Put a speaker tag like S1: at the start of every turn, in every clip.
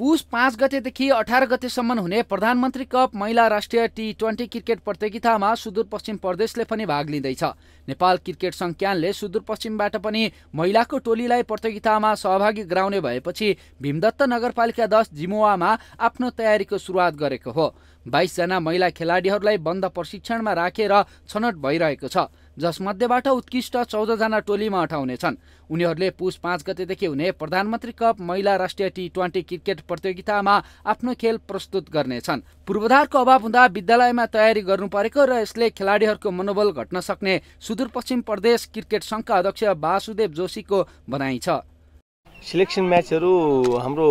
S1: पुस पाँच गतेदेखि अठार गतेसम्म हुने प्रधानमन्त्री कप महिला राष्ट्रिय टी ट्वेन्टी क्रिकेट प्रतियोगितामा सुदूरपश्चिम प्रदेशले पनि भाग लिँदैछ नेपाल क्रिकेट सङ्घ क्यानले सुदूरपश्चिमबाट पनि महिलाको टोलीलाई प्रतियोगितामा सहभागी गराउने भएपछि भीमदत्त नगरपालिका दस जिमुवामा आफ्नो तयारीको सुरुवात गरेको हो बाइसजना महिला खेलाडीहरूलाई बन्द प्रशिक्षणमा राखेर छनौट भइरहेको छ जसमध्येबाट उत्कृष्ट चौधजना टोलीमा अठाउनेछन् उनीहरूले पुष पाँच गतेदेखि हुने प्रधानमन्त्री कप महिला राष्ट्रिय टी ट्वेन्टी क्रिकेट प्रतियोगितामा आफ्नो खेल प्रस्तुत गर्नेछन् पूर्वधारको अभाव हुँदा विद्यालयमा तयारी गर्नु परेको र यसले खेलाडीहरूको मनोबल घट्न सक्ने सुदूरपश्चिम प्रदेश क्रिकेट सङ्घका अध्यक्ष वासुदेव जोशीको भनाइ छ
S2: सिलेक्सन म्याचहरू हाम्रो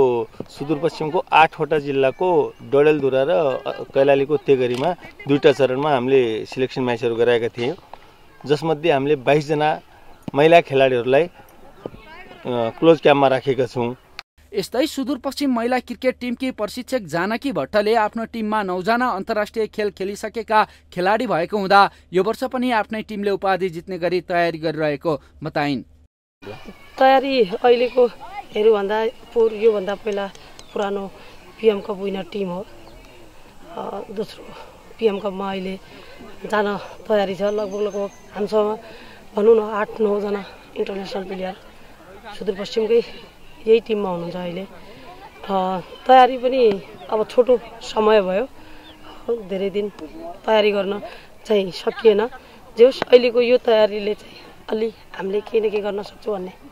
S2: सुदूरपश्चिमको आठवटा जिल्लाको डडेलधुरा र कैलालीको तेगरीमा दुईवटा चरणमा हामीले सिलेक्सन म्याचहरू गराएका थियौँ जसमध्ये हामीले बाइसजना महिला खेलाडीहरूलाई क्लोज क्याम्पमा राखेका छौँ
S1: यस्तै सुदूरपश्चिम महिला क्रिकेट टिमकी प्रशिक्षक जानकी भट्टले आफ्नो टिममा नौजना अन्तर्राष्ट्रिय खेल खेलिसकेका खेलाडी भएको हुँदा यो वर्ष पनि आफ्नै टिमले उपाधि जित्ने गरी तयारी गरिरहेको बताइन्
S3: तयारी अहिलेको हेर्नुभन्दा पूर्व योभन्दा पहिला पुरानो पिएम कप विनर टिम हो दोस्रो पिएम कपमा अहिले जान तयारी छ लगभग लगभग हामीसँग भनौँ न आठ नौजना इन्टरनेसनल प्लेयर सुदूरपश्चिमकै यही टिममा हुनुहुन्छ अहिले तयारी पनि अब छोटो समय भयो धेरै दिन तयारी गर्न चाहिँ सकिएन जे होस् अहिलेको यो तयारीले चाहिँ अलि हामीले केही न केही गर्न सक्छौँ भन्ने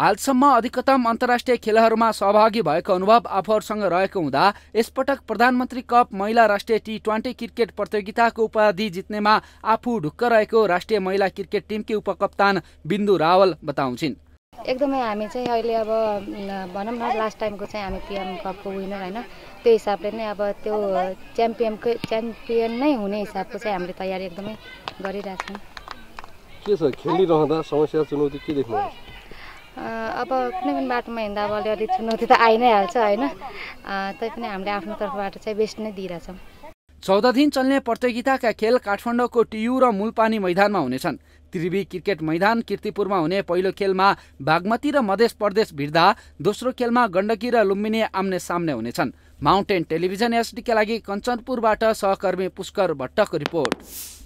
S1: हालसम्म अधिकतम अन्तर्राष्ट्रिय खेलहरूमा सहभागी भएको अनुभव आफूहरूसँग रहेको हुँदा यसपटक प्रधानमन्त्री कप महिला राष्ट्रिय टी ट्वेन्टी क्रिकेट प्रतियोगिताको उपाधि जित्नेमा आफू ढुक्क रहेको राष्ट्रिय महिला क्रिकेट टिमकी उपकप्तान बिन्दु रावल बताउँछिन्
S4: एकदमै हामी चाहिँ अहिले अब भनौँ न लास्ट टाइमको चाहिँ हामी पिएम कपको विनर होइन त्यो हिसाबले नै अब त्यो च्याम्पियनकै च्याम्पियन नै हुने हिसाबको चाहिँ हामीले तयारी एकदमै गरिरहेछौँ
S3: के छ खेलिरहँदा समस्या चुनौती के देख्नुहुन्छ
S4: अब कुनै पनि बाटोमा हिँड्दा अब अलिअलि चुनौती त आइ नै हाल्छ होइन तैपनि हामीले आफ्नो तर्फबाट चाहिँ बेस्ट नै दिइरहेछौँ
S1: चौध दिन चल्ने प्रतियोगिताका खेल काठमाडौँको टियु र मूलपानी मैदानमा हुनेछन् त्रिवी क्रिकेट मैदान किर्तिपुरमा हुने पहिलो खेलमा बागमती र मधेस प्रदेश भिड्दा दोस्रो खेलमा गण्डकी र लुम्बिनी आम्ने सामने हुनेछन् माउन्टेन टेलिभिजन एसडीका लागि कञ्चनपुरबाट सहकर्मी पुष्कर भट्टको रिपोर्ट